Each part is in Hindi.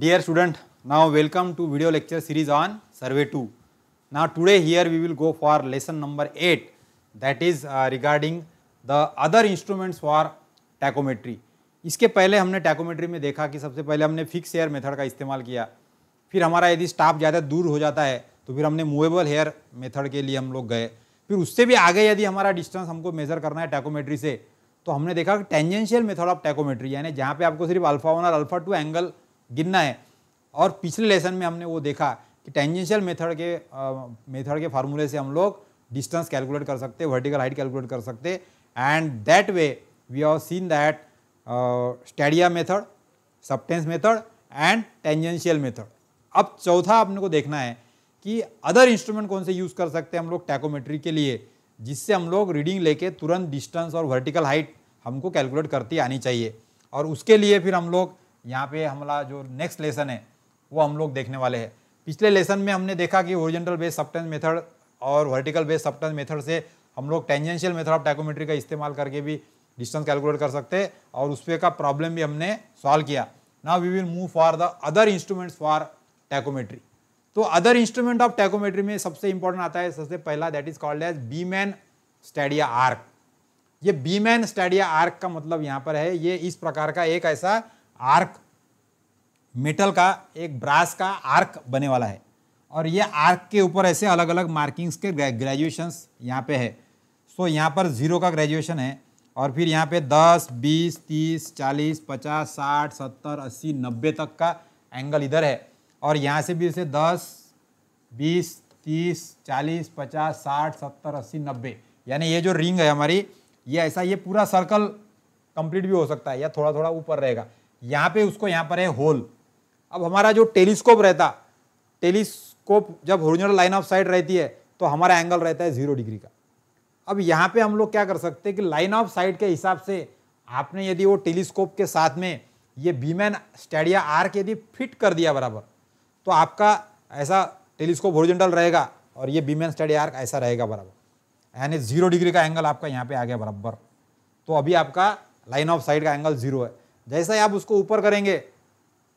Dear student, now welcome to video lecture series on Survey 2. Now today here we will go for lesson number 8 that is uh, regarding the other instruments for tachometry. इसके पहले हमने टैकोमेट्री में देखा कि सबसे पहले हमने फिक्स हेयर मेथड का इस्तेमाल किया फिर हमारा यदि स्टाफ ज़्यादा दूर हो जाता है तो फिर हमने मूवेबल हेयर मेथड के लिए हम लोग गए फिर उससे भी आगे यदि हमारा डिस्टेंस हमको मेज़र करना है टैकोमेट्री से तो हमने देखा कि टेंजेंशियल मेथड ऑफ टैकोमेट्री यानी जहाँ पे आपको सिर्फ अल्फा वन और अल्फा टू एंगल गिनना है और पिछले लेसन में हमने वो देखा कि टेंजेंशियल मेथड के मेथड के फार्मूले से हम लोग डिस्टेंस कैलकुलेट कर सकते वर्टिकल हाइट कैलकुलेट कर सकते and that way we have seen that stadia method subtense method and tangential method अब चौथा अपने को देखना है कि अदर इंस्ट्रूमेंट कौन से यूज़ कर सकते हैं हम लोग टैकोमेट्री के लिए जिससे हम लोग रीडिंग लेके तुरंत डिस्टेंस और वर्टिकल हाइट हमको कैलकुलेट करती आनी चाहिए और उसके लिए फिर हम लोग यहाँ पे हमारा जो नेक्स्ट लेसन है वो हम लोग देखने वाले हैं पिछले लेसन में हमने देखा कि ओरिजेंटल बेस सप्टेंस मेथड और वर्टिकल बेस सप्टेंस मेथड से हम लोग टेंजेंशियल मेथड ऑफ टैकोमेट्री का इस्तेमाल करके भी डिस्टेंस कैलकुलेट कर सकते हैं और उस पर का प्रॉब्लम भी हमने सॉल्व किया now we will move for the other instruments for tacheometry तो अदर इंस्ट्रूमेंट ऑफ टैकोमेट्री में सबसे इंपॉर्टेंट आता है सबसे पहला that is called as Beaman stadia arc ये बी मैन स्टेडिया आर्क का मतलब यहाँ पर है ये इस प्रकार का एक ऐसा आर्क मेटल का एक ब्रास का आर्क बने वाला है और ये आर्क के ऊपर ऐसे अलग अलग मार्किंग्स के ग्रेजुएशंस यहाँ पे है सो यहाँ पर ज़ीरो का ग्रेजुएशन है और फिर यहाँ पे 10, 20, 30, 40, 50, 60, 70, 80, 90 तक का एंगल इधर है और यहाँ से भी इसे 10, 20, 30, 40, 50, 60, 70, 80, 90 यानी ये जो रिंग है हमारी ये ऐसा ये पूरा सर्कल कंप्लीट भी हो सकता है या थोड़ा थोड़ा ऊपर रहेगा यहाँ पे उसको यहाँ पर है होल अब हमारा जो टेलीस्कोप रहता टेलीस्कोप जब ओरिजिनल लाइन ऑफ साइट रहती है तो हमारा एंगल रहता है ज़ीरो डिग्री का अब यहाँ पे हम लोग क्या कर सकते हैं कि लाइन ऑफ साइट के हिसाब से आपने यदि वो टेलीस्कोप के साथ में ये बीमैन स्टेडिया आर्क यदि फिट कर दिया बराबर तो आपका ऐसा टेलीस्कोप ओरिजिनल रहेगा और ये बीमैन स्टेडिया आर्क ऐसा रहेगा बराबर यानी जीरो डिग्री का एंगल आपका यहाँ पे आ गया बराबर तो अभी आपका लाइन ऑफ साइड का एंगल जीरो है जैसा ही आप उसको ऊपर करेंगे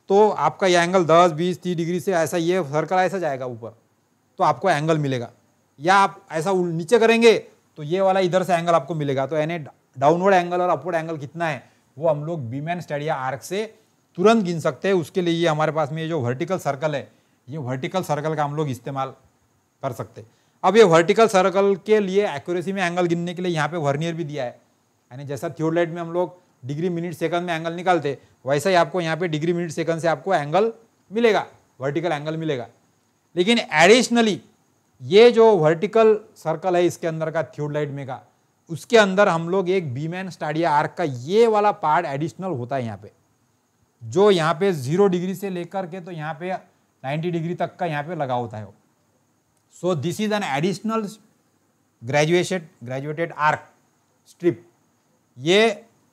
तो आपका यह एंगल 10, 20, 30 डिग्री से ऐसा ये सर्कल ऐसा जाएगा ऊपर तो आपको एंगल मिलेगा या आप ऐसा नीचे करेंगे तो ये वाला इधर से एंगल आपको मिलेगा तो यानी डाउनवर्ड एंगल और अपवर्ड एंगल कितना है वो हम लोग बीमैन स्टडिया आर्क से तुरंत गिन सकते हैं उसके लिए ये हमारे पास में ये जो वर्टिकल सर्कल है ये वर्टिकल सर्कल का हम लोग इस्तेमाल कर सकते हैं अब ये वर्टिकल सर्कल के लिए एक्यूरेसी में एंगल गिनने के लिए यहाँ पे वर्नियर भी दिया है यानी जैसा थियोलाइट में हम लोग डिग्री मिनट सेकंड में एंगल निकालते वैसा ही आपको यहाँ पे डिग्री मिनट सेकंड से आपको एंगल मिलेगा वर्टिकल एंगल मिलेगा लेकिन एडिशनली ये जो वर्टिकल सर्कल है इसके अंदर का थियोडलाइट में का उसके अंदर हम लोग एक बीमैन स्टाडिया आर्क का ये वाला पार्ट एडिशनल होता है यहाँ पे जो यहाँ पे जीरो डिग्री से लेकर के तो यहाँ पे नाइन्टी डिग्री तक का यहाँ पे लगा होता है so this is an additional graduation graduated arc strip ये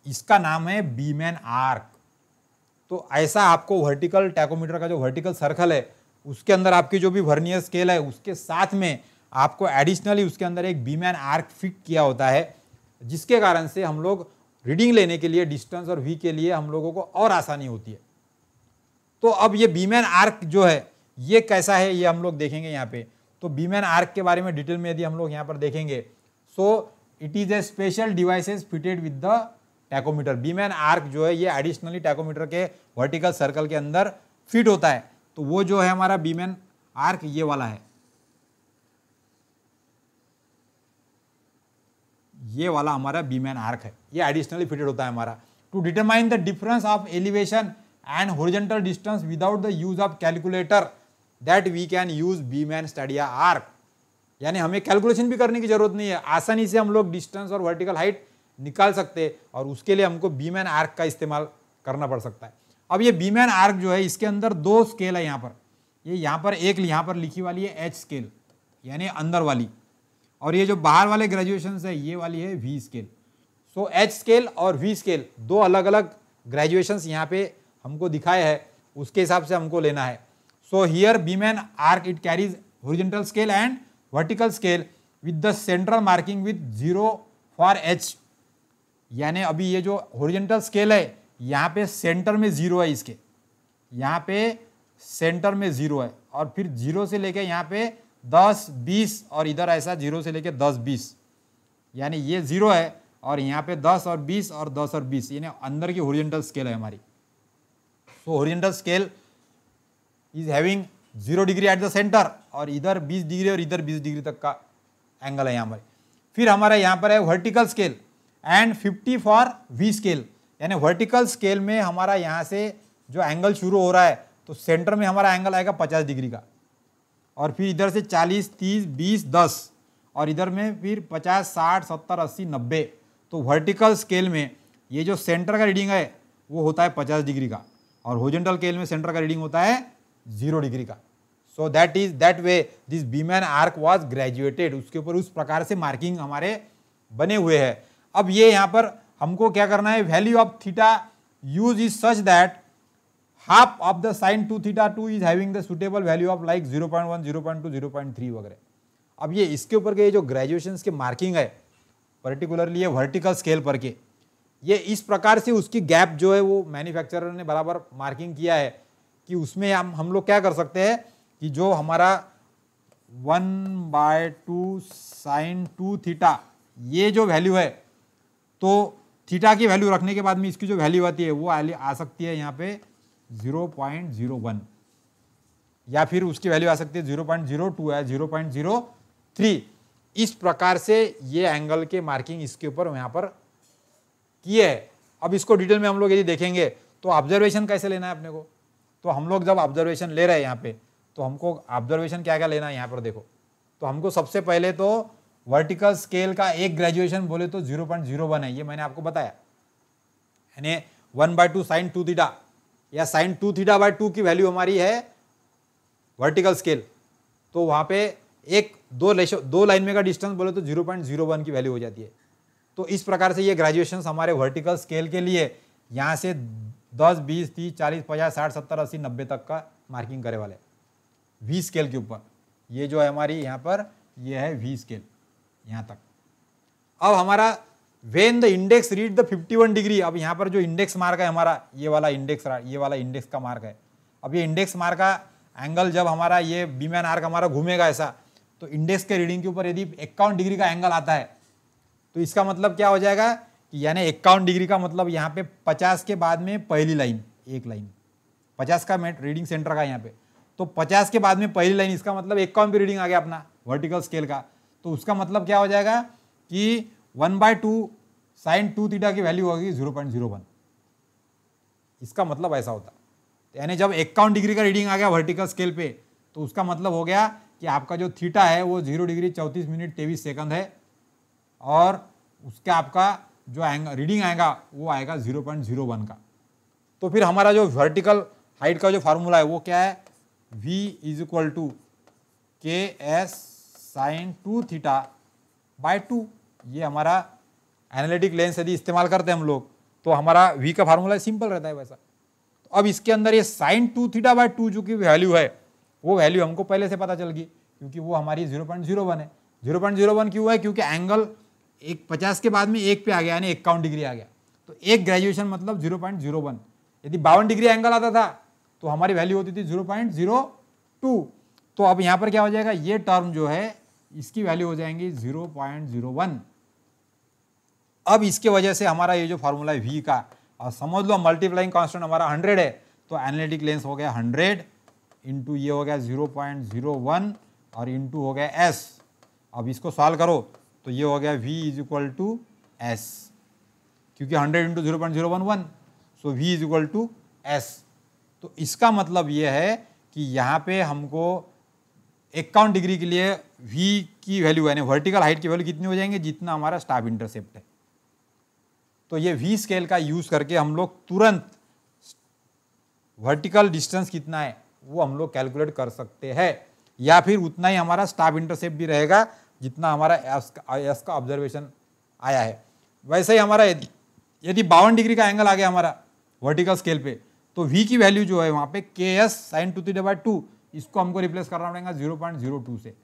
इसका नाम है बीमैन आर्क तो ऐसा आपको वर्टिकल टैकोमीटर का जो वर्टिकल सर्कल है उसके अंदर आपकी जो भी वर्नियर स्केल है उसके साथ में आपको एडिशनली उसके अंदर एक बीमैन आर्क फिट किया होता है जिसके कारण से हम लोग रीडिंग लेने के लिए डिस्टेंस और वी के लिए हम लोगों को और आसानी होती है तो अब ये बीमैन आर्क जो है ये कैसा है ये हम लोग देखेंगे यहाँ पे तो बीमैन आर्क के बारे में डिटेल में यदि हम लोग यहाँ पर देखेंगे so it is a special devices fitted with the tacheometer Beaman arc जो है ये एडिशनली टैकोमीटर के वर्टिकल सर्कल के अंदर फिट होता है तो वो जो है हमारा एन आर्क ये वाला है ये वाला हमारा बीमैन आर्क है ये एडिशनली फिटेड होता है हमारा to determine the difference of elevation and horizontal distance without the use of calculator that we can use Beaman stadia arc यानी हमें कैलकुलेशन भी करने की जरूरत नहीं है आसानी से हम लोग डिस्टेंस और वर्टिकल हाइट निकाल सकते और उसके लिए हमको बीमैन आर्क का इस्तेमाल करना पड़ सकता है अब ये बीमैन आर्क जो है इसके अंदर दो स्केल है यहाँ पर ये यहाँ पर एक यहाँ पर लिखी वाली है एच स्केल यानी अंदर वाली और ये जो बाहर वाले ग्रेजुएशन है ये वाली है V scale so H scale और वी स्केल दो अलग अलग ग्रेजुएशन यहाँ पे हमको दिखाए हैं उसके हिसाब से हमको लेना है so here Beaman arc it carries horizontal scale and vertical scale with the central marking with zero for H यानी अभी ये जो होरिजेंटल स्केल है यहाँ पे सेंटर में ज़ीरो है इसके यहाँ पे सेंटर में ज़ीरो है और फिर ज़ीरो से लेके यहाँ पे दस बीस और इधर ऐसा ज़ीरो से लेके दस बीस यानी ये ज़ीरो है और यहाँ पे दस और बीस और दस और बीस यानी अंदर की होरिजेंटल स्केल है हमारी so horizontal scale is having zero degree at the center और इधर बीस डिग्री और इधर बीस डिग्री तक का एंगल है यहाँ पर फिर हमारा यहाँ पर है vertical scale and 50 for V scale यानी वर्टिकल स्केल में हमारा यहाँ से जो एंगल शुरू हो रहा है तो सेंटर में हमारा एंगल आएगा पचास डिग्री का और फिर इधर से चालीस तीस बीस दस और इधर में फिर पचास साठ सत्तर अस्सी नब्बे तो वर्टिकल स्केल में ये जो सेंटर का रीडिंग है वो होता है पचास डिग्री का और होजेंटल स्केल में सेंटर का रीडिंग होता है जीरो डिग्री का so that is that way this Beaman arc was graduated उसके ऊपर उस प्रकार से मार्किंग हमारे बने हुए हैं अब ये यहाँ पर हमको क्या करना है value of theta use is such that half of the sine two theta two is having the suitable value of like zero point one zero point two zero point three वगैरह अब ये इसके ऊपर के जो ग्रेजुएशन के मार्किंग है पर्टिकुलरली ये वर्टिकल स्केल पर के ये इस प्रकार से उसकी गैप जो है वो मैन्युफैक्चरर ने बराबर मार्किंग किया है कि उसमें हम हम लोग क्या कर सकते हैं कि जो हमारा one by two sine two theta ये जो वैल्यू है तो थीटा की वैल्यू रखने के बाद में इसकी जो वैल्यू आती है वो आ सकती है यहाँ पे जीरो पॉइंट जीरो वन या फिर उसकी वैल्यू आ सकती है जीरो पॉइंट जीरो टू है जीरो पॉइंट जीरो थ्री इस प्रकार से ये एंगल के मार्किंग इसके ऊपर यहाँ पर किए है अब इसको डिटेल में हम लोग यदि देखेंगे तो ऑब्जर्वेशन कैसे लेना है अपने को तो हम लोग जब ऑब्जर्वेशन ले रहे हैं यहाँ पे तो हमको ऑब्जर्वेशन क्या क्या लेना है यहाँ पर देखो तो हमको सबसे पहले तो वर्टिकल स्केल का एक ग्रेजुएशन बोले तो 0.01 है ये मैंने आपको बताया यानी one by two sine two theta या sine two theta by two की वैल्यू हमारी है वर्टिकल स्केल तो वहाँ पे एक दो लेशो दो लाइन में का डिस्टेंस बोले तो 0.01 की वैल्यू हो जाती है तो इस प्रकार से ये ग्रेजुएशन हमारे वर्टिकल स्केल के लिए यहाँ से दस बीस तीस चालीस पचास साठ सत्तर अस्सी नब्बे तक का मार्किंग करे वाले वी स्केल के ऊपर ये जो है हमारी यहाँ पर ये है वी स्केल यहाँ तक अब हमारा when the index read the 51 degree अब यहाँ पर जो इंडेक्स मार्क है हमारा ये वाला इंडेक्स ये वाला इंडेक्स का मार्क है अब ये इंडेक्स मार्क का एंगल जब हमारा ये बीमैन आर्क हमारा घूमेगा ऐसा तो इंडेक्स के रीडिंग के ऊपर यदि इक्यावन डिग्री का एंगल आता है तो इसका मतलब क्या हो जाएगा कि यानी इक्यावन डिग्री का मतलब यहाँ पे पचास के बाद में पहली लाइन एक लाइन पचास का मेट रीडिंग सेंटर का यहाँ पे तो पचास के बाद में पहली लाइन इसका मतलब इक्यावन पे रीडिंग आ गया अपना वर्टिकल स्केल का तो उसका मतलब क्या हो जाएगा कि one by two sine two theta की वैल्यू होगी जीरो पॉइंट जीरो वन इसका मतलब ऐसा होता यानी जब इक्यावन डिग्री का रीडिंग आ गया वर्टिकल स्केल पे तो उसका मतलब हो गया कि आपका जो थीटा है वो जीरो डिग्री चौंतीस मिनट तेईस सेकंड है और उसका आपका जो आएगा रीडिंग आएगा वो आएगा जीरो पॉइंट जीरो वन का तो फिर हमारा जो वर्टिकल हाइट का जो फार्मूला है वो क्या है V is equal to K S sine two theta by two ये हमारा एनालिटिक लेंस यदि इस्तेमाल करते हैं हम लोग तो हमारा वी का फार्मूला सिंपल रहता है वैसा तो अब इसके अंदर ये sine two theta by two जो कि वैल्यू है वो वैल्यू हमको पहले से पता चल गई क्योंकि वो हमारी जीरो पॉइंट जीरो वन है जीरो पॉइंट जीरो वन क्यों है क्योंकि एंगल एक पचास के बाद में एक पे आ गया यानी इक्यावन डिग्री आ गया तो एक ग्रेजुएशन मतलब जीरो पॉइंट जीरो वन यदि बावन डिग्री एंगल आता था तो हमारी वैल्यू होती थी जीरो पॉइंट जीरो टू तो अब यहाँ पर क्या हो जाएगा ये टर्म जो है इसकी वैल्यू हो जाएंगी जीरो पॉइंट जीरो वन अब इसके वजह से हमारा ये जो फार्मूला है वी का और समझ लो मल्टीप्लाइंग कांस्टेंट हमारा हंड्रेड है तो एनालिटिक लेंस हो गया हंड्रेड इंटू ये हो गया जीरो पॉइंट जीरो वन और इंटू हो गया एस अब इसको सॉल्व करो तो ये हो गया V is equal to S क्योंकि hundred into zero point zero one one so V is equal to S तो इसका मतलब ये है कि यहाँ पे हमको इक्यावन डिग्री के लिए वी की वैल्यू यानी वर्टिकल हाइट की वैल्यू कितनी हो जाएंगे जितना हमारा स्टाफ इंटरसेप्ट है तो ये वी स्केल का यूज़ करके हम लोग तुरंत वर्टिकल डिस्टेंस कितना है वो हम लोग कैलकुलेट कर सकते हैं या फिर उतना ही हमारा स्टाफ इंटरसेप्ट भी रहेगा जितना हमारा एस का एस का ऑब्जर्वेशन आया है वैसे ही हमारा यदि यदि बावन डिग्री का एंगल आ गया हमारा वर्टिकल स्केल पे तो वी की वैल्यू जो है वहाँ पे K S sine two theta by two इसको हमको रिप्लेस करना पड़ेगा जीरो पॉइंट जीरो टू से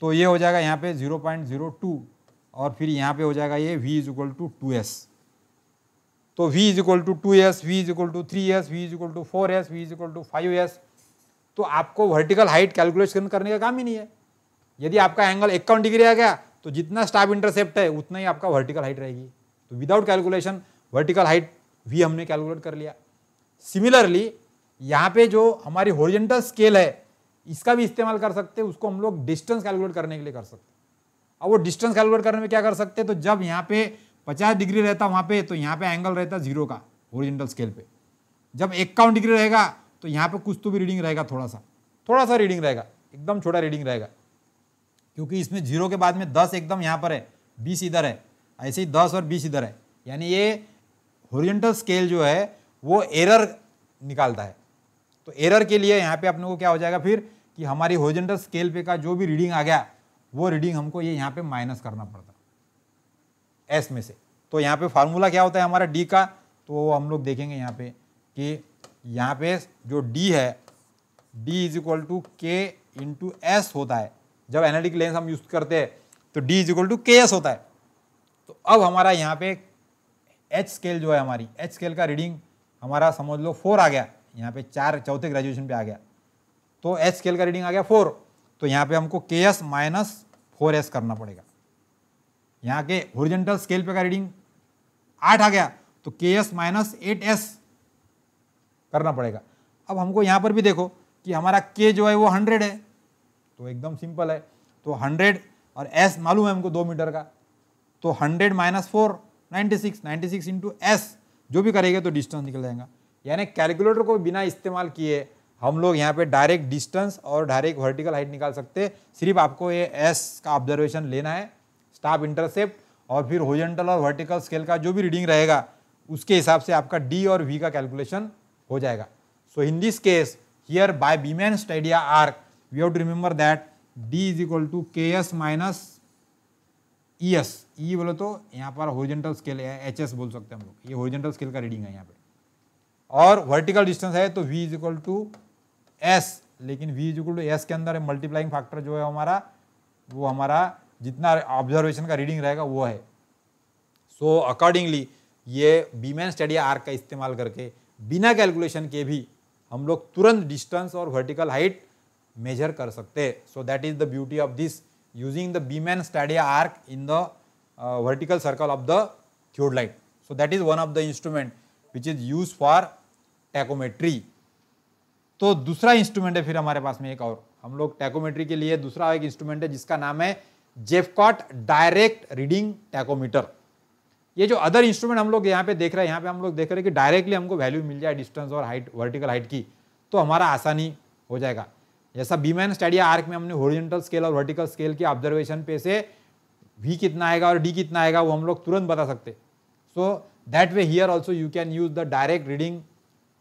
तो ये हो जाएगा यहाँ पे जीरो पॉइंट जीरो टू और फिर यहाँ पे हो जाएगा ये V is equal to two S तो V is equal to two S V is equal to three S V is equal to four S V is equal to five S तो आपको वर्टिकल हाइट कैलकुलेशन करने का काम ही नहीं है यदि आपका एंगल इक्यावन डिग्री आ गया तो जितना स्टाफ इंटरसेप्ट है उतना ही आपका वर्टिकल हाइट रहेगी तो without calculation vertical height V हमने कैलकुलेट कर लिया सिमिलरली यहाँ पे जो हमारी होरिजेंटल स्केल है इसका भी इस्तेमाल कर सकते हैं उसको हम लोग डिस्टेंस कैलकुलेट करने के लिए कर सकते हैं अब वो डिस्टेंस कैलकुलेट करने में क्या कर सकते हैं तो जब यहाँ पे 50 डिग्री रहता वहाँ पे तो यहाँ पे एंगल रहता जीरो का ओरिजेंटल स्केल पे जब इक्यावन डिग्री रहेगा तो यहाँ पे कुछ तो भी रीडिंग रहेगा थोड़ा सा थोड़ा सा रीडिंग रहेगा एकदम छोटा रीडिंग रहेगा क्योंकि इसमें जीरो के बाद में दस एकदम यहाँ पर है बीस इधर है ऐसे ही दस और बीस इधर है यानी ये होरिजेंटल स्केल जो है वो एरर निकालता है तो एरर के लिए यहाँ पे अपने को क्या हो जाएगा फिर कि हमारी होजेंडर स्केल पे का जो भी रीडिंग आ गया वो रीडिंग हमको ये यहाँ पे माइनस करना पड़ता एस में से तो यहाँ पे फार्मूला क्या होता है हमारा डी का तो हम लोग देखेंगे यहाँ पे कि यहाँ पे जो डी है D is equal to K into S होता है जब एनालिटिक लेंस हम यूज करते हैं तो D is equal to K S होता है तो अब हमारा यहाँ पे एच स्केल जो है हमारी एच स्केल का रीडिंग हमारा समझ लो फोर आ गया यहाँ पे चार चौथे ग्रेजुएशन पे आ गया तो एच स्केल का रीडिंग आ गया फोर तो यहाँ पे हमको के एस माइनस फोर एस करना पड़ेगा यहाँ के होरिजेंटल स्केल पे का रीडिंग आठ आ गया तो के एस माइनस एट एस करना पड़ेगा अब हमको यहाँ पर भी देखो कि हमारा के जो है वो हंड्रेड है तो एकदम सिंपल है तो हंड्रेड और एस मालूम है हमको दो मीटर का तो hundred minus four ninety six ninety six into S जो भी करेंगे तो डिस्टेंस निकल जाएगा यानी कैलकुलेटर को बिना इस्तेमाल किए हम लोग यहाँ पे डायरेक्ट डिस्टेंस और डायरेक्ट वर्टिकल हाइट निकाल सकते सिर्फ आपको ये एस का ऑब्जर्वेशन लेना है स्टाफ इंटरसेप्ट और फिर होजेंटल और वर्टिकल स्केल का जो भी रीडिंग रहेगा उसके हिसाब से आपका डी और वी का कैलकुलेशन हो जाएगा so in this case here by Beaman stadia arc we have to remember that D is equal to K S minus E S E बोलो तो यहाँ पर होजेंटल स्केल एच एस बोल सकते हैं हम लोग ये होजेंटल स्केल का रीडिंग है यहाँ पे और वर्टिकल डिस्टेंस है तो V is equal to S लेकिन V is equal to S के अंदर मल्टीप्लाइंग फैक्टर जो है हमारा वो हमारा जितना ऑब्जर्वेशन का रीडिंग रहेगा वो है सो so, अकॉर्डिंगली ये बीमैन स्टडी आर्क का इस्तेमाल करके बिना कैलकुलेशन के भी हम लोग तुरंत डिस्टेंस और वर्टिकल हाइट मेजर कर सकते हैं so that is the beauty of this using the Beaman stadia arc in the vertical circle of the the light so that is one of the instrument which is use for tacheometry तो दूसरा इंस्ट्रूमेंट है फिर हमारे पास में एक और हम लोग टैकोमेट्री के लिए दूसरा एक इंस्ट्रूमेंट है जिसका नाम है जेफकॉट डायरेक्ट रीडिंग टैकोमीटर ये जो अदर इंस्ट्रूमेंट हम लोग यहाँ पे देख रहे हैं यहाँ पे हम लोग देख रहे हैं कि डायरेक्टली हमको वैल्यू मिल जाए डिस्टेंस और हाइट वर्टिकल हाइट की तो हमारा आसानी हो जाएगा जैसा बीमैन स्टडिया आर्क में हमने होरिजेंटल स्केल और वर्टिकल स्केल के ऑब्जर्वेशन पे से वी कितना आएगा और डी कितना आएगा वो हम लोग तुरंत बता सकते so that way here also you can use the direct reading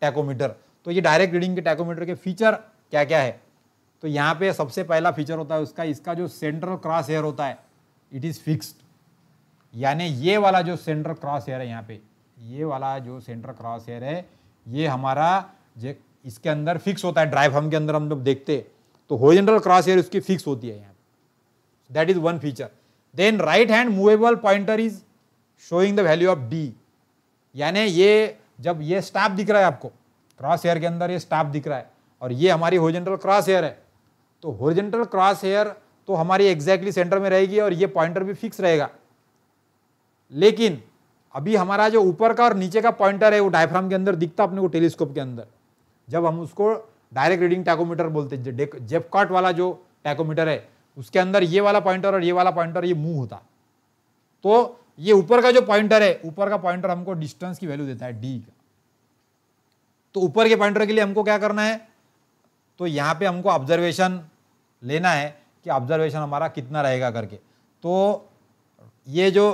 tacheometer तो ये डायरेक्ट रीडिंग के टैकोमीटर के फीचर क्या क्या है तो यहाँ पे सबसे पहला फीचर होता है उसका इसका जो सेंट्रल क्रॉस हेयर होता है इट इज़ फिक्स्ड यानी ये वाला जो सेंट्रल क्रॉस हेयर है यहाँ पे ये वाला जो सेंट्रल क्रॉस हेयर है ये हमारा जे इसके अंदर फिक्स होता है ड्राइव हम के अंदर हम जब देखते तो होरिजेंटल क्रॉस हेयर उसकी फिक्स होती है यहाँ पे that is one feature then right hand movable pointer is showing the value of D यानी ये जब ये स्टाफ दिख रहा है आपको क्रॉस हेयर के अंदर ये स्टाफ दिख रहा है और ये हमारी होरिजेंटल क्रॉस हेयर है तो होरिजेंटल क्रॉस हेयर तो हमारी एग्जैक्टली exactly सेंटर में रहेगी और ये पॉइंटर भी फिक्स रहेगा लेकिन अभी हमारा जो ऊपर का और नीचे का पॉइंटर है वो डायफ्राम के अंदर दिखता अपने को टेलीस्कोप के अंदर जब हम उसको डायरेक्ट रीडिंग टैकोमीटर बोलते हैं जेपकॉट वाला जो टैकोमीटर है उसके अंदर ये वाला पॉइंटर और ये वाला पॉइंटर ये मूव होता तो ये ऊपर का जो पॉइंटर है ऊपर का पॉइंटर हमको डिस्टेंस की वैल्यू देता है डी का तो ऊपर के पॉइंटर के लिए हमको क्या करना है तो यहाँ पे हमको ऑब्जर्वेशन लेना है कि ऑब्जर्वेशन हमारा कितना रहेगा करके तो ये जो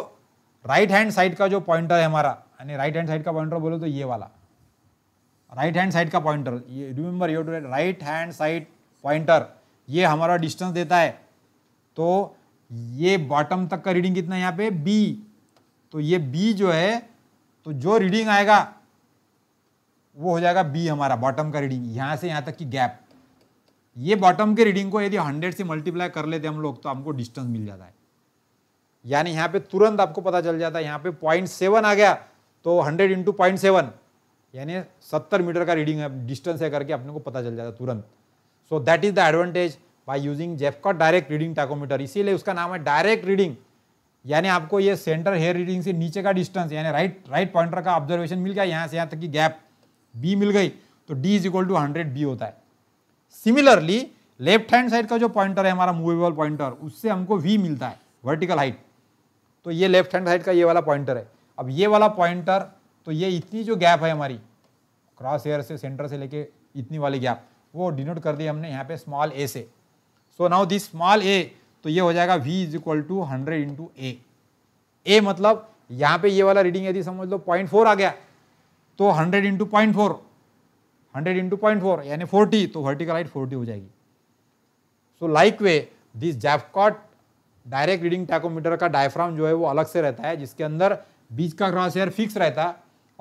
राइट हैंड साइड का जो पॉइंटर है हमारा यानी राइट हैंड साइड का पॉइंटर बोलो तो ये वाला राइट हैंड साइड का पॉइंटर ये remember your right hand side pointer ये हमारा डिस्टेंस देता है तो ये बॉटम तक का रीडिंग कितना है यहाँ पे बी तो ये बी जो है तो जो रीडिंग आएगा वो हो जाएगा बी हमारा बॉटम का रीडिंग यहाँ से यहाँ तक की गैप ये बॉटम के रीडिंग को यदि हंड्रेड से मल्टीप्लाई कर लेते हम लोग तो हमको डिस्टेंस मिल जाता है यानी यहाँ पे तुरंत आपको पता चल जाता है यहाँ पे पॉइंट सेवन आ गया तो हंड्रेड इंटू पॉइंट सेवन यानी सत्तर मीटर का रीडिंग है डिस्टेंस है करके अपने को पता चल जाता है तुरंत so that is the advantage by using Jeffcott direct reading tacheometer इसीलिए उसका नाम है डायरेक्ट रीडिंग यानी आपको ये सेंटर हेयर रीडिंग से नीचे का डिस्टेंस यानी राइट राइट पॉइंटर का ऑब्जर्वेशन मिल गया यहाँ से यहाँ तक की गैप बी मिल गई तो D is equal to hundred B होता है सिमिलरली लेफ्ट हैंड साइड का जो पॉइंटर है हमारा मूवेबल पॉइंटर उससे हमको वी मिलता है वर्टिकल हाइट तो ये लेफ्ट हैंड साइड का ये वाला पॉइंटर है अब ये वाला पॉइंटर तो ये इतनी जो गैप है हमारी क्रॉस हेयर से सेंटर से लेके इतनी वाली गैप वो डिनोट कर दी हमने यहाँ पे स्मॉल ए से so now this small A तो ये हो जाएगा v is equal to hundred into A A मतलब यहाँ पे ये वाला रीडिंग यदि समझ लो पॉइंट फोर आ गया तो hundred into point four hundred into point four यानी फोर्टी तो वर्टिकल हाइट फोर्टी हो जाएगी so like way this Jeffcott direct reading tacheometer का डायफ्राम जो है वो अलग से रहता है जिसके अंदर बीच का क्रॉस हेयर फिक्स रहता है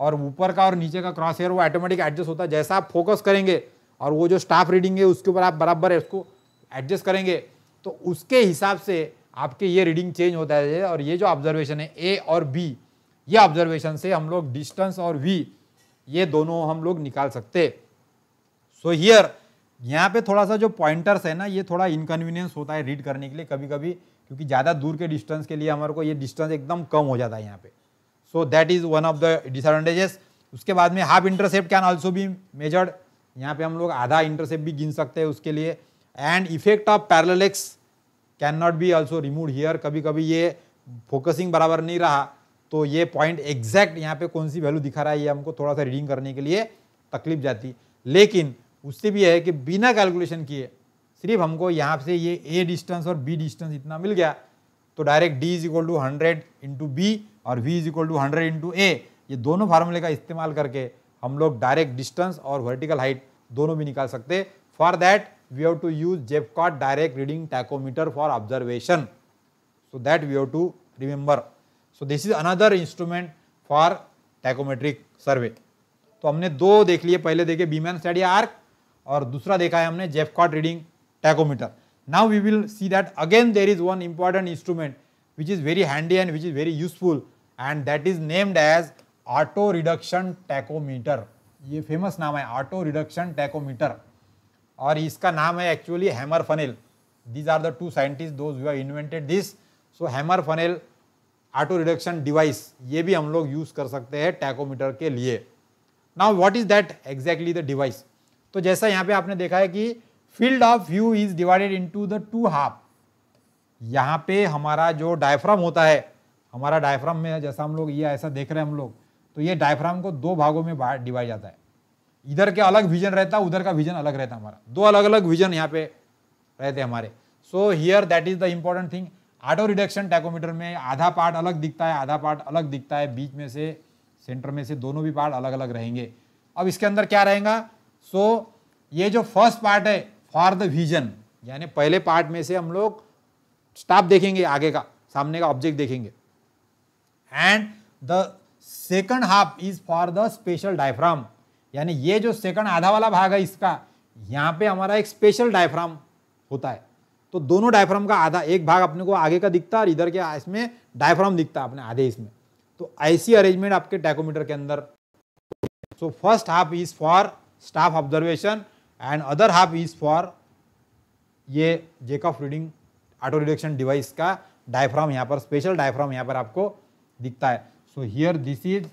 और ऊपर का और नीचे का क्रॉस हेयर वो ऑटोमेटिक एडजस्ट होता है जैसा आप फोकस करेंगे और वो जो स्टाफ रीडिंग है उसके ऊपर आप बराबर है उसको एडजस्ट करेंगे तो उसके हिसाब से आपके ये रीडिंग चेंज होता है और ये जो ऑब्जर्वेशन है ए और बी ये ऑब्जर्वेशन से हम लोग डिस्टेंस और वी ये दोनों हम लोग निकाल सकते सो so हियर यहाँ पे थोड़ा सा जो पॉइंटर्स है ना ये थोड़ा इनकन्वीनियंस होता है रीड करने के लिए कभी कभी क्योंकि ज़्यादा दूर के डिस्टेंस के लिए हमारे को ये डिस्टेंस एकदम कम हो जाता है यहाँ पे so that is one of the disadvantages उसके बाद में half intercept can also be measured यहाँ पे हम लोग आधा इंटरसेप्ट भी गिन सकते हैं उसके लिए and effect of parallax can not be also remove here कभी कभी ये फोकसिंग बराबर नहीं रहा तो ये पॉइंट एग्जैक्ट यहाँ पे कौन सी वैल्यू दिखा रहा है ये हमको थोड़ा सा रीडिंग करने के लिए तकलीफ जाती लेकिन उससे भी है कि बिना कैलकुलेशन किए सिर्फ हमको यहाँ से ये ए डिस्टेंस और बी डिस्टेंस इतना मिल गया तो direct D is equal to hundred into B और V is equal to hundred into A ये दोनों फार्मूले का इस्तेमाल करके हम लोग डायरेक्ट डिस्टेंस और वर्टिकल हाइट दोनों भी निकाल सकते for that we have to use Jeffcott direct reading tacheometer for observation so that we have to remember so this is another instrument for टैकोमेट्रिक survey तो हमने दो देख लिए पहले देखे बीमैन स्टडी आर्क और दूसरा देखा है हमने Jeffcott reading tacheometer now we will see that again there is one important instrument which is very handy and which is very useful and that is named as auto reduction tacheometer ये फेमस नाम है ऑटो रिडक्शन टैकोमीटर और इसका नाम है actually Hammer Fennel these are the two scientist those who invented this so Hammer Fennel auto reduction device ये भी हम लोग यूज़ कर सकते हैं टैकोमीटर के लिए now what is that exactly the device तो जैसा यहाँ पे आपने देखा है कि field of view is divided into the two half यहाँ पे हमारा जो डायफ्राम होता है हमारा डायफ्राम में जैसा हम लोग ये ऐसा देख रहे हैं हम लोग तो ये डायफ्राम को दो भागों में डिवाइड जाता है इधर के अलग विजन रहता है उधर का विजन अलग रहता हमारा दो अलग अलग विजन यहाँ पे रहते हमारे so here that is the important thing auto reduction tacheometer में आधा पार्ट अलग दिखता है आधा पार्ट अलग दिखता है बीच में से सेंटर में से दोनों भी पार्ट अलग अलग रहेंगे अब इसके अंदर क्या रहेगा सो so, ये जो फर्स्ट पार्ट है फॉर द विजन यानी पहले पार्ट में से हम लोग स्टाफ देखेंगे आगे का सामने का ऑब्जेक्ट देखेंगे and the second half is for the special diaphragm यानी ये जो सेकंड आधा वाला भाग है इसका यहाँ पे हमारा एक स्पेशल डायफ्राम होता है तो दोनों डायफ्राम का आधा एक भाग अपने को आगे का दिखता है और इधर के इसमें डायफ्राम दिखता है अपने आधे इसमें तो ऐसी अरेंजमेंट आपके टैकोमीटर के अंदर so first half is for staff observation and other half is for ये of reading auto reduction device का डायफ्राम यहाँ पर स्पेशल डायफ्राम यहाँ पर आपको दिखता है so here this is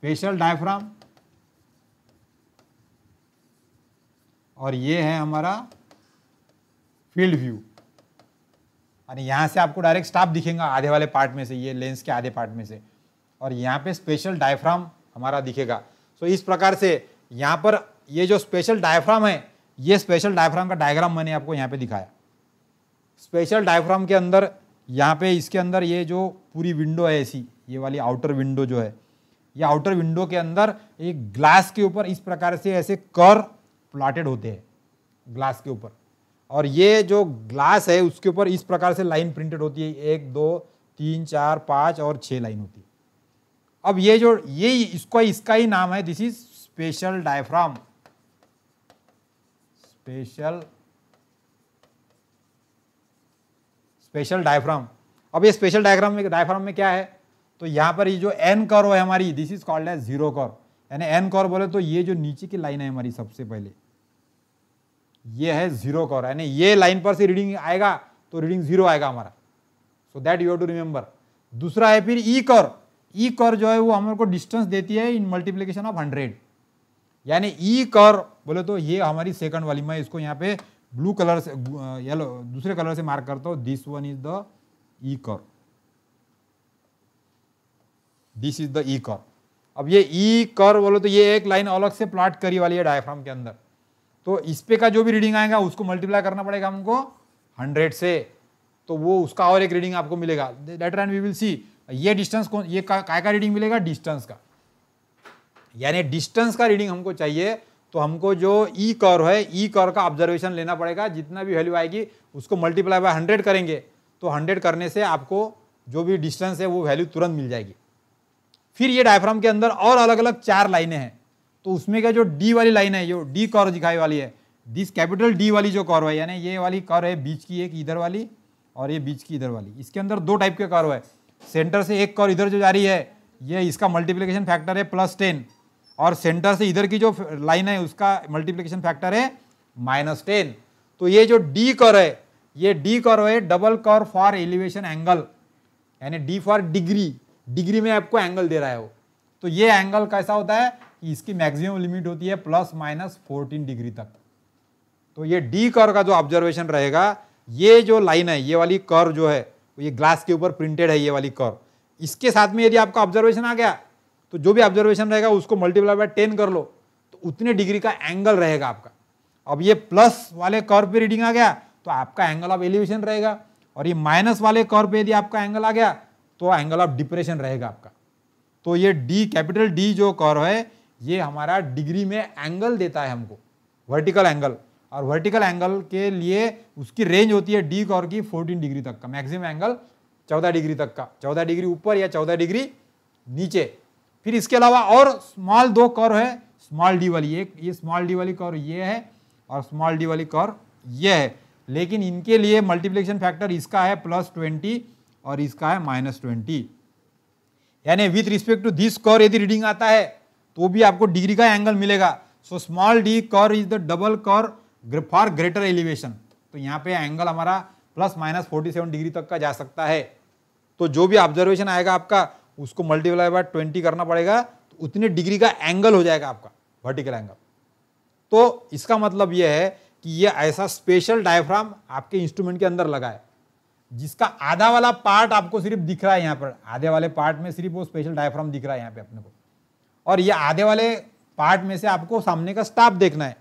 special diaphragm और ये है हमारा फील्ड व्यू यानी यहाँ से आपको डायरेक्ट स्टाफ दिखेगा आधे वाले पार्ट में से ये लेंस के आधे पार्ट में से और यहाँ पे स्पेशल डायफ्राम हमारा दिखेगा सो so, इस प्रकार से यहाँ पर ये जो स्पेशल डायफ्राम है ये स्पेशल डायफ्राम का डायग्राम मैंने आपको यहाँ पे दिखाया स्पेशल डायफ्राम के अंदर यहाँ पे इसके अंदर ये जो पूरी विंडो है ऐसी ये वाली आउटर विंडो जो है या आउटर विंडो के अंदर एक ग्लास के ऊपर इस प्रकार से ऐसे कर प्लाटेड होते हैं ग्लास के ऊपर और ये जो ग्लास है उसके ऊपर इस प्रकार से लाइन प्रिंटेड होती है एक दो तीन चार पाँच और छः लाइन होती है अब ये जो ये इसका इसका ही नाम है this is special diaphragm special special diaphragm अब ये स्पेशल डायग्राम में डायफ्राम में क्या है तो यहाँ पर ये जो एन कर है हमारी this is called as zero curve यानी एन कर बोले तो ये जो नीचे की लाइन है हमारी सबसे पहले ये है जीरो कर यानी ये लाइन पर से रीडिंग आएगा तो रीडिंग जीरो आएगा हमारा so that you have to remember दूसरा है फिर ई कर ई कर जो है वो हमारे को डिस्टेंस देती है इन मल्टीप्लीकेशन ऑफ हंड्रेड यानी ई e कर बोले तो ये हमारी सेकंड वाली मैं इसको यहाँ पे ब्लू कलर से येलो uh, दूसरे कलर से मार्क करता हूँ this one is the E curve this is the E कर अब ये ई कर बोलो तो ये एक लाइन अलग से प्लॉट करी वाली है डायफ्राम के अंदर तो इस पे का जो भी रीडिंग आएगा उसको मल्टीप्लाई करना पड़ेगा हमको हंड्रेड से तो वो उसका और एक रीडिंग आपको मिलेगा later and we will see ये डिस्टेंस कौन ये का, का, का रीडिंग मिलेगा डिस्टेंस का यानी डिस्टेंस का रीडिंग हमको चाहिए तो हमको जो ई e कर है ई e कर का ऑब्जर्वेशन लेना पड़ेगा जितना भी वैल्यू आएगी उसको मल्टीप्लाई बाय हंड्रेड करेंगे तो हंड्रेड करने से आपको जो भी डिस्टेंस है वो वैल्यू तुरंत मिल जाएगी फिर ये डायफ्राम के अंदर और अलग अलग चार लाइनें हैं तो उसमें क्या जो डी वाली लाइन है जो डी कॉर दिखाई वाली है दिस कैपिटल डी वाली जो कॉर है यानी ये वाली कॉर है बीच की एक इधर वाली और ये बीच की इधर वाली इसके अंदर दो टाइप के कॉर है सेंटर से एक कॉर इधर जो जा रही है ये इसका मल्टीप्लीकेशन फैक्टर है प्लस टेन और सेंटर से इधर की जो लाइन है उसका मल्टीप्लीकेशन फैक्टर है माइनस टेन तो ये जो डी कर है ये डी कर है double curve for elevation angle यानी डी फॉर डिग्री डिग्री में आपको एंगल दे रहा है वो तो ये एंगल कैसा होता है कि इसकी मैक्सिमम लिमिट होती है प्लस माइनस फोर्टीन डिग्री तक तो ये डी कर का जो ऑब्जर्वेशन रहेगा ये जो लाइन है ये वाली कर जो है ये ग्लास के ऊपर प्रिंटेड है ये वाली कर इसके साथ में यदि आपका ऑब्जर्वेशन आ गया तो जो भी ऑब्जर्वेशन रहेगा उसको मल्टीप्लाई बाय टेन कर लो तो उतने डिग्री का एंगल रहेगा आपका अब ये प्लस वाले कर पे रीडिंग आ गया तो आपका एंगल ऑफ एलिवेशन रहेगा और ये माइनस वाले कर पे यदि आपका एंगल आ गया तो एंगल ऑफ डिप्रेशन रहेगा आपका तो ये डी कैपिटल डी जो कर्व है ये हमारा डिग्री में एंगल देता है हमको वर्टिकल एंगल और वर्टिकल एंगल के लिए उसकी रेंज होती है डी कॉर की 14 डिग्री तक का मैक्सिमम एंगल 14 डिग्री तक का 14 डिग्री ऊपर या 14 डिग्री नीचे फिर इसके अलावा और स्मॉल दो कर है स्मॉल डी वाली एक ये स्मॉल डी वाली कर ये है और स्मॉल डी वाली कर ये है लेकिन इनके लिए मल्टीप्लिकेशन फैक्टर इसका है प्लस ट्वेंटी और इसका है माइनस ट्वेंटी यानी with respect to this curve यदि रीडिंग आता है तो भी आपको डिग्री का एंगल मिलेगा so small D curve is the double curve for greater elevation तो यहाँ पे एंगल हमारा plus minus forty seven degree तक का जा सकता है तो जो भी ऑब्जर्वेशन आएगा आपका उसको मल्टीप्लाई बाय ट्वेंटी करना पड़ेगा तो उतने डिग्री का एंगल हो जाएगा आपका वर्टिकल एंगल तो इसका मतलब यह है कि यह ऐसा स्पेशल डायफ्राम आपके इंस्ट्रूमेंट के अंदर लगा है जिसका आधा वाला पार्ट आपको सिर्फ दिख रहा है यहाँ पर आधे वाले पार्ट में सिर्फ वो स्पेशल डायफ्राम दिख रहा है यहाँ पे अपने को और ये आधे वाले पार्ट में से आपको सामने का स्टाफ देखना है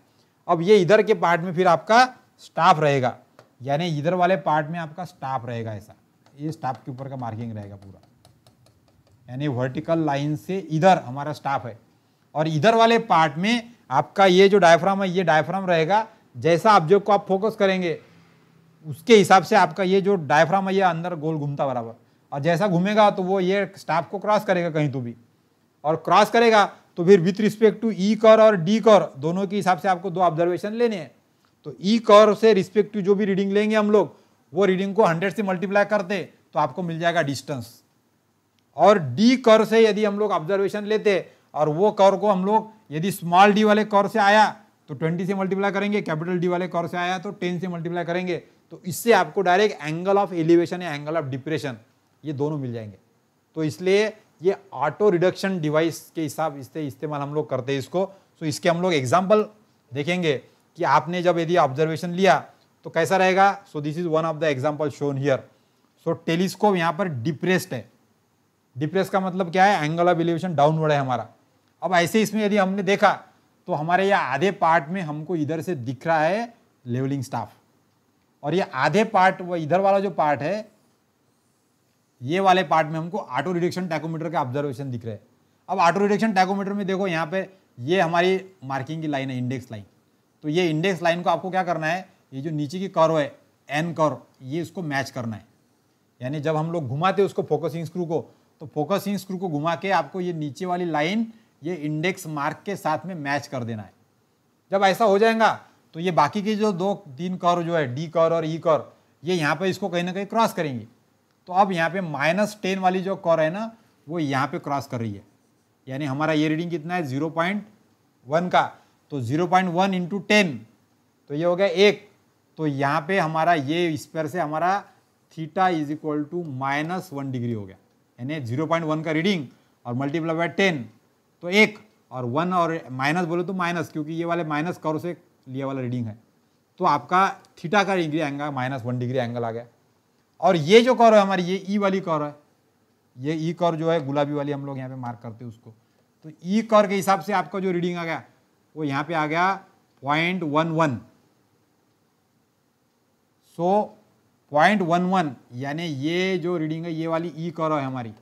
अब ये इधर के पार्ट में फिर आपका स्टाफ रहेगा यानी इधर वाले पार्ट में आपका स्टाफ रहेगा ऐसा ये स्टाफ के ऊपर का मार्किंग रहेगा पूरा यानी वर्टिकल लाइन से इधर हमारा स्टाफ है और इधर वाले पार्ट में आपका ये जो डायफ्राम है ये डायफ्राम रहेगा जैसा ऑब्जेक्ट को आप फोकस करेंगे उसके हिसाब से आपका ये जो डायफ्राम है ये अंदर गोल घूमता बराबर और जैसा घूमेगा तो वो ये स्टाफ को क्रॉस करेगा कहीं तो भी और क्रॉस करेगा तो फिर विथ रिस्पेक्ट टू ई कर और डी कर दोनों के हिसाब से आपको दो ऑब्जर्वेशन लेने हैं तो ई e कर से रिस्पेक्ट टू जो भी रीडिंग लेंगे हम लोग वो रीडिंग को हंड्रेड से मल्टीप्लाई करते तो आपको मिल जाएगा डिस्टेंस और डी कर से यदि हम लोग ऑब्जर्वेशन लेते और वो कर को हम लोग यदि स्मॉल डी वाले कर से आया तो 20 से मल्टीप्लाई करेंगे कैपिटल डी वाले कर से आया तो 10 से मल्टीप्लाई करेंगे तो इससे आपको डायरेक्ट एंगल ऑफ एलिवेशन या एंगल ऑफ डिप्रेशन ये दोनों मिल जाएंगे तो इसलिए ये ऑटो रिडक्शन डिवाइस के हिसाब इससे इस्तेमाल हम लोग करते हैं इसको सो तो इसके हम लोग एग्जाम्पल देखेंगे कि आपने जब यदि ऑब्जर्वेशन लिया तो कैसा रहेगा so this is one of the example shown here so telescope यहाँ पर डिप्रेस्ड है डिप्रेस का मतलब क्या है एंगल ऑफ एलिवेशन डाउनवर्ड है हमारा अब ऐसे इसमें यदि हमने देखा तो हमारे ये आधे पार्ट में हमको इधर से दिख रहा है लेवलिंग स्टाफ और ये आधे पार्ट वो इधर वाला जो पार्ट है ये वाले पार्ट में हमको ऑटो रिडक्शन टैकोमीटर का ऑब्जर्वेशन दिख रहे हैं अब ऑटो रिडक्शन टैकोमीटर में देखो यहाँ पे ये हमारी मार्किंग की लाइन है इंडेक्स लाइन तो ये इंडेक्स लाइन को आपको क्या करना है ये जो नीचे की कर्व है एन कर्व ये इसको मैच करना है यानी जब हम लोग घुमाते उसको फोकसिंग स्क्रू को तो फोकसिंग स्क्रू को घुमा के आपको ये नीचे वाली लाइन ये इंडेक्स मार्क के साथ में मैच कर देना है जब ऐसा हो जाएगा तो ये बाकी के जो दो तीन कर जो है डी कर और ई e कर ये यहाँ पे इसको कहीं ना कहीं क्रॉस करेंगे तो अब यहाँ पे माइनस टेन वाली जो कर है ना वो यहाँ पे क्रॉस कर रही है यानी हमारा ये रीडिंग कितना है जीरो पॉइंट वन का तो zero point one into ten तो ये हो गया एक तो यहाँ पे हमारा ये इस पर से हमारा theta is equal to minus one degree हो गया यानी जीरो पॉइंट वन का रीडिंग और मल्टीप्लाई बाय टेन तो एक और वन और माइनस बोलो तो माइनस क्योंकि ये वाले माइनस करो से लिया वाला रीडिंग है तो आपका थीटा का degree angle minus one degree angle आ गया और ये जो कौर है हमारी ये ई e वाली कौर है ये ई e कौर जो है गुलाबी वाली हम लोग यहाँ पे मार्क करते हैं उसको तो ई e कौर के हिसाब से आपका जो रीडिंग आ गया वो यहाँ पे आ गया point one one so point one one यानी ये जो रीडिंग है ये वाली ई कौर है हमारी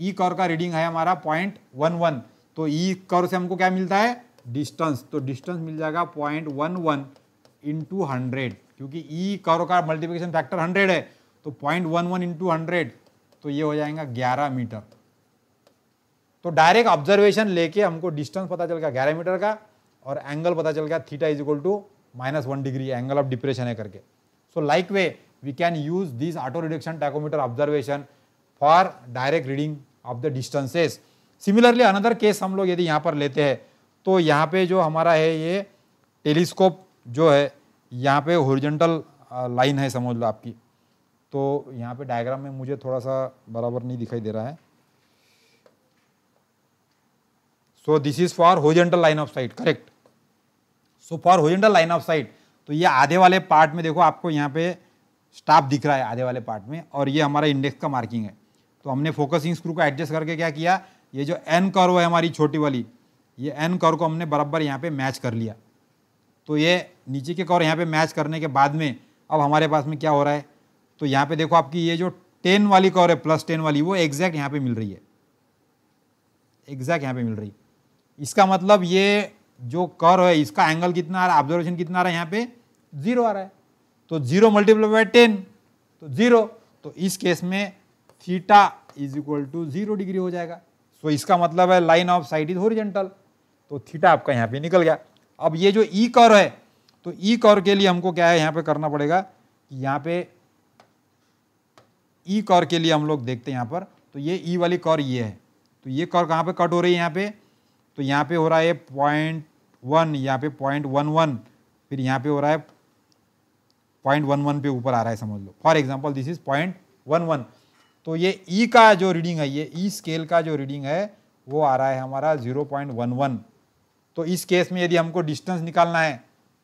ई तो कौर का रीडिंग है हमारा पॉइंट वन वन तो ई कौर से हमको क्या मिलता है डिस्टेंस तो डिस्टेंस मिल जाएगा point one one into hundred क्योंकि ई e करो का मल्टीप्लिकेशन फैक्टर हंड्रेड है तो point one one into hundred तो ये हो जाएगा ग्यारह मीटर तो डायरेक्ट ऑब्जर्वेशन लेके हमको डिस्टेंस पता चल गया ग्यारह मीटर का और एंगल पता चल गया theta is equal to minus one degree angle of depression है करके so like way we can use this auto reduction tachometer observation for direct reading of the distances similarly another case हम लोग यदि यहाँ पर लेते हैं तो यहाँ पे जो हमारा है ये टेलीस्कोप जो है यहाँ पे हॉरिजेंटल लाइन है समझ लो आपकी तो यहाँ पे डायग्राम में मुझे थोड़ा सा बराबर नहीं दिखाई दे रहा है so this is for horizontal line of sight correct so for horizontal line of sight तो ये आधे वाले पार्ट में देखो आपको यहाँ पे स्टाफ दिख रहा है आधे वाले पार्ट में और ये हमारा इंडेक्स का मार्किंग है तो हमने फोकसिंग स्क्रू को एडजस्ट करके क्या किया ये जो एन कर्व है हमारी छोटी वाली ये एन कर को हमने बराबर यहाँ पे मैच कर लिया तो ये नीचे के कॉर यहाँ पे मैच करने के बाद में अब हमारे पास में क्या हो रहा है तो यहाँ पे देखो आपकी ये जो टेन वाली कॉर है प्लस टेन वाली वो एग्जैक्ट यहाँ पे मिल रही है एग्जैक्ट यहाँ पे मिल रही है इसका मतलब ये जो कर है इसका एंगल कितना आ रहा है ऑब्जर्वेशन कितना आ रहा है यहाँ पे जीरो आ रहा है तो जीरो मल्टीप्लाई बाय टेन तो जीरो तो इस केस में theta is equal to zero degree हो जाएगा सो so इसका मतलब है line of sight is horizontal तो थीटा आपका यहाँ पे निकल गया अब ये जो ई e कर है तो ई e कर के लिए हमको क्या है यहाँ पे करना पड़ेगा कि यहाँ पे ई e कर के लिए हम लोग देखते हैं यहाँ पर तो ये ई e वाली कर ये है तो ये कर कहाँ पे कट हो रही है यहाँ पे तो यहाँ पे हो रहा है पॉइंट वन यहाँ पे पॉइंट वन वन फिर यहाँ पे हो रहा है पॉइंट वन वन पे ऊपर आ रहा है समझ लो for example this is point one one तो ये ई e का जो रीडिंग है ये ई e स्केल का जो रीडिंग है वो आ रहा है हमारा जीरो पॉइंट वन वन तो इस केस में यदि हमको डिस्टेंस निकालना है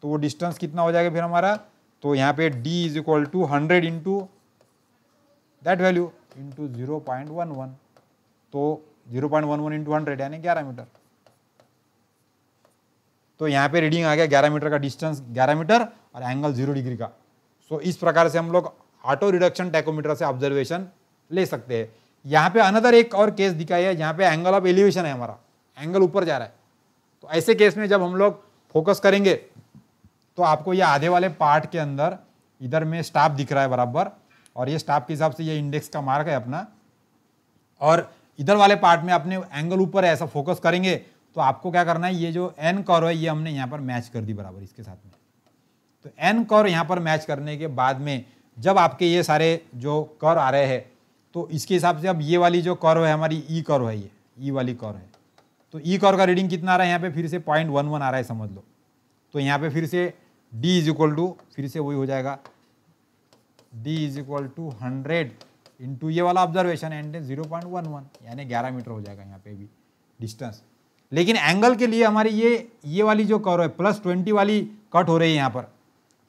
तो वो डिस्टेंस कितना हो जाएगा फिर हमारा तो यहाँ पे d is equal to hundred into that value into zero point one one तो zero point one one into hundred यानी ग्यारह मीटर तो यहाँ पे रीडिंग आ गया ग्यारह मीटर का डिस्टेंस ग्यारह मीटर और एंगल जीरो डिग्री का सो so, इस प्रकार से हम लोग ऑटो रिडक्शन टैकोमीटर से ऑब्जर्वेशन ले सकते हैं यहाँ पे अनदर एक और केस दिखाई है जहाँ पे एंगल ऑफ एलिवेशन है हमारा एंगल ऊपर जा रहा है तो ऐसे केस में जब हम लोग फोकस करेंगे तो आपको ये आधे वाले पार्ट के अंदर इधर में स्टाफ दिख रहा है बराबर और ये स्टाफ के हिसाब से ये इंडेक्स का मार्क है अपना और इधर वाले पार्ट में अपने एंगल ऊपर ऐसा फोकस करेंगे तो आपको क्या करना है ये जो एन कॉर है ये हमने यहाँ पर मैच कर दी बराबर इसके साथ में तो एन कॉर यहाँ पर मैच करने के बाद में जब आपके ये सारे जो कर आ रहे हैं तो इसके हिसाब से अब ये वाली जो कर है हमारी ई e है ये ई e वाली कर है तो ई e कॉर का रीडिंग कितना आ रहा है यहाँ पे फिर से पॉइंट वन वन आ रहा है समझ लो तो यहाँ पे फिर से डी इज इक्वल टू फिर से वही हो जाएगा D is equal to hundred into ये वाला observation and zero point one one यानी ग्यारह मीटर हो जाएगा यहाँ पे भी डिस्टेंस लेकिन एंगल के लिए हमारी ये ये वाली जो कर्व है प्लस ट्वेंटी वाली कट हो रही है यहाँ पर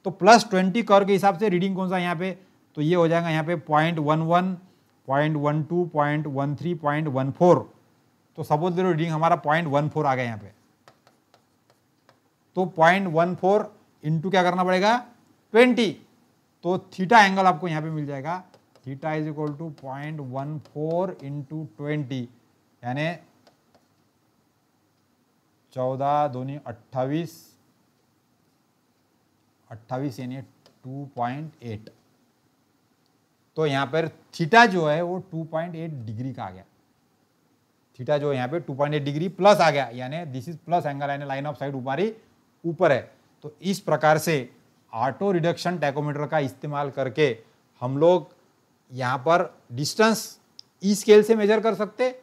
तो प्लस ट्वेंटी कर्व के हिसाब से रीडिंग कौन सा यहाँ पे तो ये हो जाएगा यहाँ पे point one one point one two point one three point one four तो सपोज देखो रीडिंग हमारा पॉइंट वन फोर आ गया यहाँ पे तो पॉइंट वन फोर इंटू क्या करना पड़ेगा ट्वेंटी तो थीटा एंगल आपको यहाँ पे मिल जाएगा theta is equal to point one four into twenty यानी चौदह दोनी अट्ठावीस अट्ठावीस यानी टू पॉइंट एट तो यहाँ पर थीटा जो है वो टू पॉइंट एट डिग्री का आ गया थीटा जो यहाँ पे 2.8 डिग्री प्लस आ गया यानी दिस इज प्लस एंगल यानी लाइन ऑफ साइड ही ऊपर है तो इस प्रकार से ऑटो रिडक्शन टैकोमीटर का इस्तेमाल करके हम लोग यहाँ पर डिस्टेंस ई स्केल से मेजर कर सकते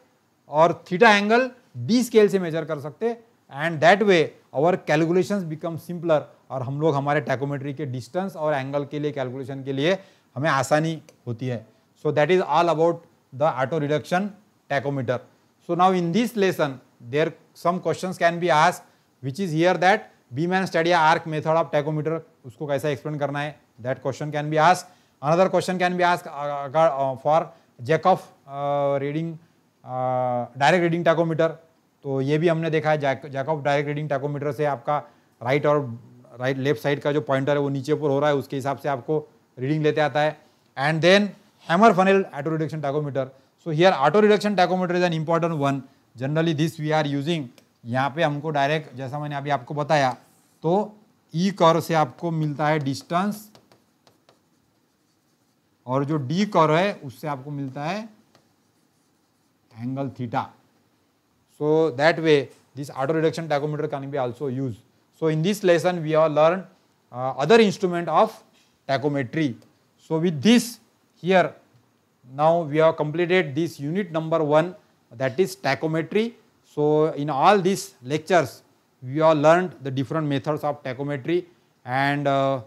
और थीटा एंगल डी स्केल से मेजर कर सकते and that way our calculation become simpler और हम लोग हमारे टैकोमेट्री के डिस्टेंस और एंगल के लिए कैलकुलेशन के लिए हमें आसानी होती है so that is all about the auto reduction tachometer So now in this lesson, there some questions can be asked, which is here that Beeman study arc method of tachometer, usko kaisa explain karna hai that question can be asked. Another question can be asked uh, uh, for Jacob uh, reading uh, direct reading tachometer. तो ये भी हमने देखा है जैकऑफ डायरेक्ट रीडिंग टैकोमीटर से आपका राइट और राइट लेफ्ट साइड का जो पॉइंटर है वो नीचे ऊपर हो रहा है उसके हिसाब से आपको रीडिंग लेते आता है and then Hammer Fennel auto reduction tachometer so here auto reduction tachometer is an important one generally this we are using यहाँ पे हमको डायरेक्ट जैसा मैंने अभी आपको बताया तो ई e कर से आपको मिलता है डिस्टेंस और जो डी कर है उससे आपको मिलता है angle theta so that way this auto reduction tachometer can be also use so in this lesson we are learn other instrument of tachometry so with this here Now, we have completed this unit number 1 that is tachometry. So, in all these lectures we have learned the different methods of tachometry and uh,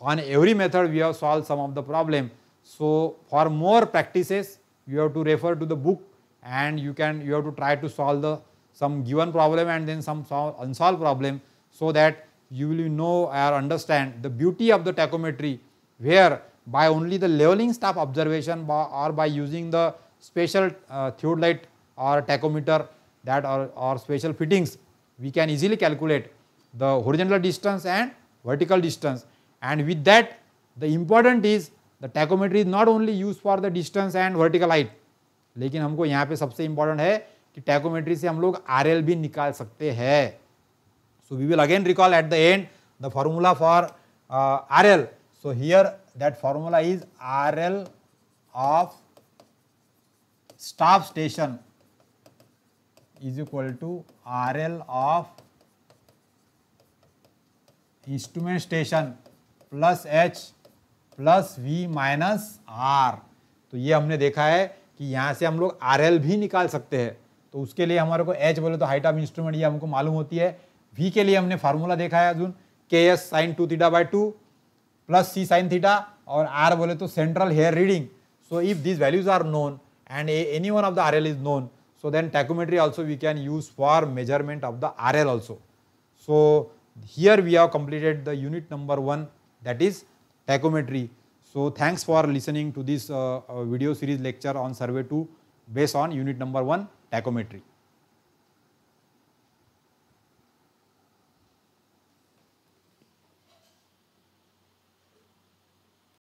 on every method we have solved some of the problem. So, for more practices you have to refer to the book and you can you have to try to solve the some given problem and then some unsolved problem. So, that you will know or understand the beauty of the tachometry where by only the leveling staff observation by, or by using the special uh, theodolite or tachometer that or, or special fittings we can easily calculate the horizontal distance and vertical distance and with that the important is the tachometer is not only used for the distance and vertical height lekin humko yahan pe sabse important hai ki tachometry se hum log rl bhi nikal sakte hai so we will again recall at the end the formula for uh, rl So, here that formula is rl of stop station is equal to rl of instrument station plus H plus V minus R तो ये हमने देखा है कि यहाँ से हम लोग आर एल भी निकाल सकते हैं तो उसके लिए हमारे को एच बोले तो हाइट ऑफ इंस्ट्रूमेंट ये हमको मालूम होती है वी के लिए हमने फार्मूला देखा है अजुन के S sine two theta by two plus C sine theta और आर बोले तो central hair reading so if this values are known and any one of the R L is known so then tachometry also we can use for measurement of the R L also so here we have completed the unit number one that is tachometry so thanks for listening to this video series lecture on survey two base on unit number one टैकोमेट्री